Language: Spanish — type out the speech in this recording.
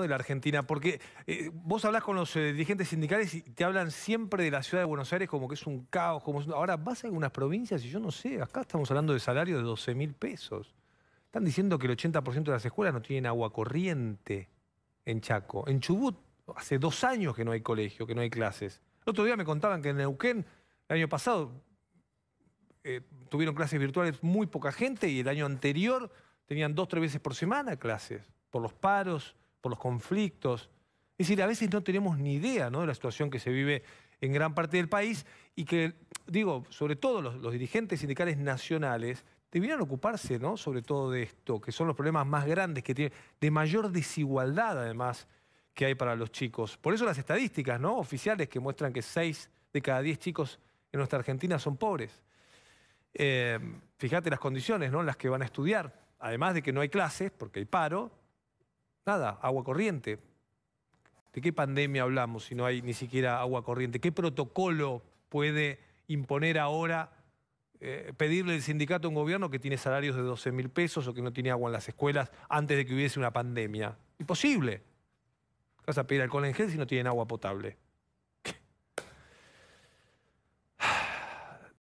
de la Argentina, porque eh, vos hablás con los eh, dirigentes sindicales y te hablan siempre de la ciudad de Buenos Aires como que es un caos. Como Ahora vas a algunas provincias y yo no sé, acá estamos hablando de salarios de 12 mil pesos. Están diciendo que el 80% de las escuelas no tienen agua corriente en Chaco. En Chubut hace dos años que no hay colegio, que no hay clases. El otro día me contaban que en Neuquén, el año pasado, eh, tuvieron clases virtuales muy poca gente y el año anterior tenían dos, o tres veces por semana clases, por los paros, por los conflictos. Es decir, a veces no tenemos ni idea ¿no? de la situación que se vive en gran parte del país y que, digo, sobre todo los, dirigentes sindicales nacionales debieran ocuparse, ¿no? Sobre todo de esto, que son los problemas más grandes que tienen, de mayor desigualdad además que hay para los chicos. Por eso las estadísticas, ¿no? Oficiales que muestran que 6 de cada 10 chicos en nuestra Argentina son pobres. Eh, fíjate las condiciones, ¿no? En las que van a estudiar. Además de que no hay clases, porque hay paro, nada, agua corriente. ¿De qué pandemia hablamos si no hay ni siquiera agua corriente? ¿Qué protocolo puede imponer ahora, eh, pedirle al sindicato a un gobierno que tiene salarios de 12 mil pesos o que no tiene agua en las escuelas antes de que hubiese una pandemia? Imposible. Vas a pedir alcohol en gel si no tienen agua potable.